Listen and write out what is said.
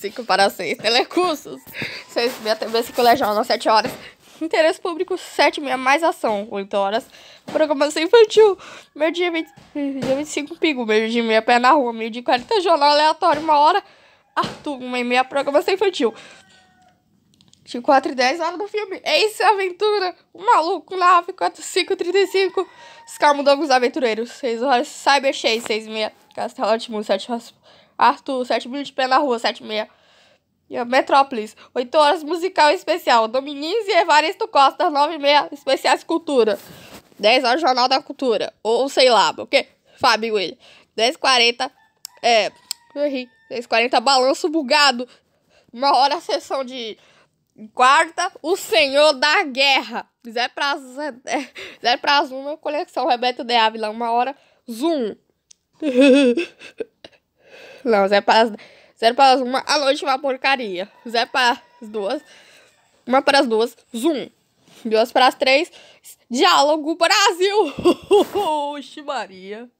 5 para 6. Telecursos. 6 meia TBC 5 às 7 horas. Interesse público, 7 meia mais ação, 8 horas. Programação infantil, meio dia, 20, 25, pingo, meio dia e meia pé na rua, meio dia 40, jornal aleatório, uma hora. Arthur, 1 e meia, programação infantil. De 4 e 10 horas do filme. Ace Aventura, o maluco Nave 4, 5, 35. Escalmo os Aventureiros, 6 horas. Cyber Chase, 6 e meia. Castelo Ótimo, 7 horas. Arthur, 7 mil de pé na rua, 7 e meia. Metrópolis, 8 horas musical especial. Domingues e Evaristo Costa, 9 e meia, especiais cultura. 10 horas Jornal da Cultura. Ou, sei lá, o quê? Fábio ele. 10 40 é. Eu errei. 10 40 balanço bugado. Uma hora sessão de quarta, o Senhor da Guerra. Zé Praz, é, é, Zé Praz, uma coleção, Rebeto de Ávila, uma hora, Zoom. Não, zero para as, zero para as uma, a noite uma porcaria. Zero para as duas, uma para as duas, zoom. Duas para as três, diálogo Brasil. Oxe, Maria.